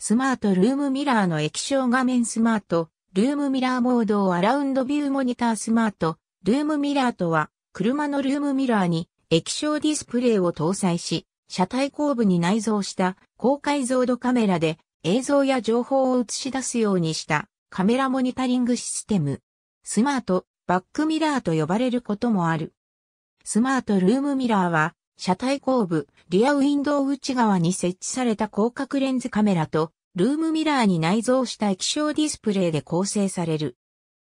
スマートルームミラーの液晶画面スマート、ルームミラーモードをアラウンドビューモニタースマート、ルームミラーとは、車のルームミラーに液晶ディスプレイを搭載し、車体後部に内蔵した高解像度カメラで映像や情報を映し出すようにしたカメラモニタリングシステム。スマート、バックミラーと呼ばれることもある。スマートルームミラーは車体後部、リアウィンドウ内側に設置された広角レンズカメラと、ルームミラーに内蔵した液晶ディスプレイで構成される。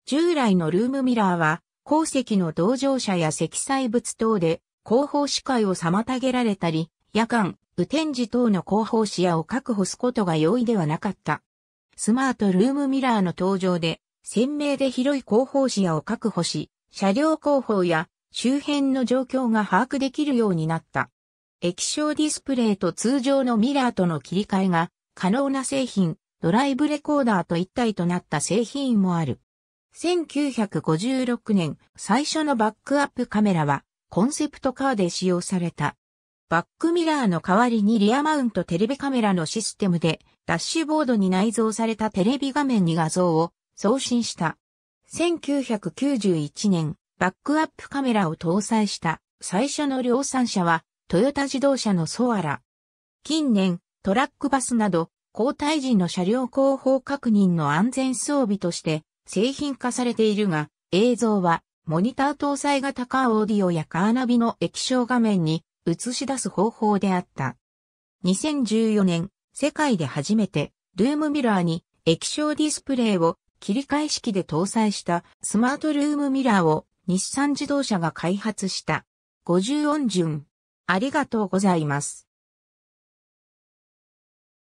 従来のルームミラーは、鉱石の同乗者や積載物等で、後方視界を妨げられたり、夜間、雨天時等の後方視野を確保すことが容易ではなかった。スマートルームミラーの登場で、鮮明で広い後方視野を確保し、車両後方や周辺の状況が把握できるようになった。液晶ディスプレイと通常のミラーとの切り替えが可能な製品、ドライブレコーダーと一体となった製品もある。1956年、最初のバックアップカメラは、コンセプトカーで使用された。バックミラーの代わりにリアマウントテレビカメラのシステムで、ダッシュボードに内蔵されたテレビ画面に画像を送信した。1991年、バックアップカメラを搭載した最初の量産車はトヨタ自動車のソアラ。近年、トラックバスなど交代時の車両後方確認の安全装備として製品化されているが、映像はモニター搭載型カーオーディオやカーナビの液晶画面に映し出す方法であった。2014年、世界で初めてルームミラーに液晶ディスプレイを切り替え式で搭載したスマートルームミラーを日産自動車が開発した50音順。ありがとうございます。